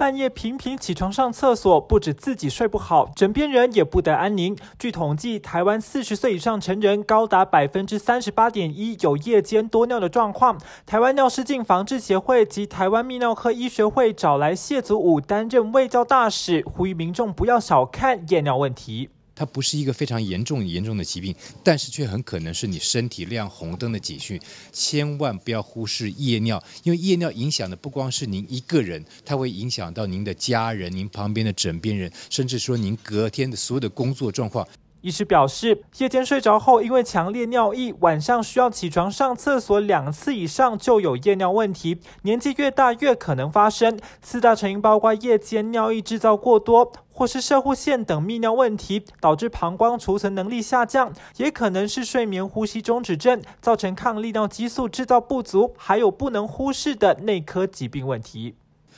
半夜频频起床上厕所，不止自己睡不好，枕边人也不得安宁。据统计，台湾四十岁以上成人高达百分之三十八点一有夜间多尿的状况。台湾尿失禁防治协会及台湾泌尿科医学会找来谢祖武担任卫教大使，呼吁民众不要小看夜尿问题。它不是一个非常严重严重的疾病，但是却很可能是你身体亮红灯的警讯，千万不要忽视夜尿，因为夜尿影响的不光是您一个人，它会影响到您的家人、您旁边的枕边人，甚至说您隔天的所有的工作状况。医师表示，夜间睡着后因为强烈尿意，晚上需要起床上厕所两次以上就有夜尿问题。年纪越大越可能发生。四大成因包括夜间尿意制造过多，或是射护腺等泌尿问题导致膀胱储存能力下降，也可能是睡眠呼吸中止症造成抗利尿激素制造不足，还有不能忽视的内科疾病问题，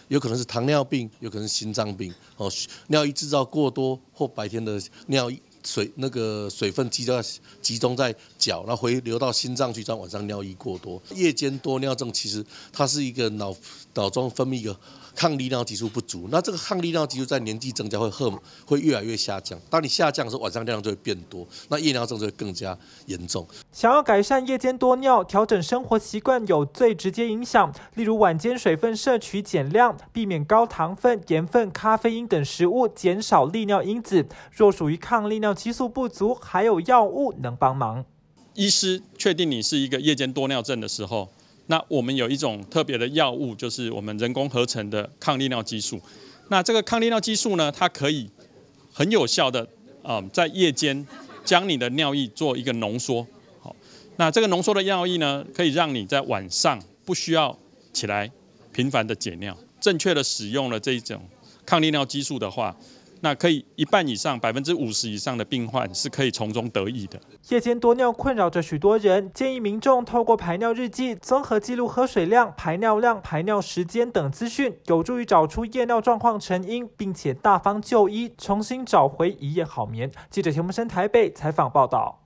有可能是糖尿病，有可能是心脏病。哦，尿意制造过多或白天的尿意。水那个水分积在集中在脚，然后回流到心脏去，在晚上尿意过多，夜间多尿症其实它是一个脑脑中分泌一个抗利尿激素不足，那这个抗利尿激素在年纪增加会很会越来越下降。当你下降的时候，晚上尿量就会变多，那夜尿症就会更加严重。想要改善夜间多尿，调整生活习惯有最直接影响，例如晚间水分摄取减量，避免高糖分、盐分、咖啡因等食物，减少利尿因子。若属于抗利尿。激素不足，还有药物能帮忙。医师确定你是一个夜间多尿症的时候，那我们有一种特别的药物，就是我们人工合成的抗利尿激素。那这个抗利尿激素呢，它可以很有效的啊，在夜间将你的尿液做一个浓缩。好，那这个浓缩的尿液呢，可以让你在晚上不需要起来频繁的解尿。正确的使用了这一种抗利尿激素的话。那可以一半以上，百分之五十以上的病患是可以从中得益的。夜间多尿困扰着许多人，建议民众透过排尿日记，综合记录喝水量、排尿量、排尿时间等资讯，有助于找出夜尿状况成因，并且大方就医，重新找回一夜好眠。记者田木生台北采访报道。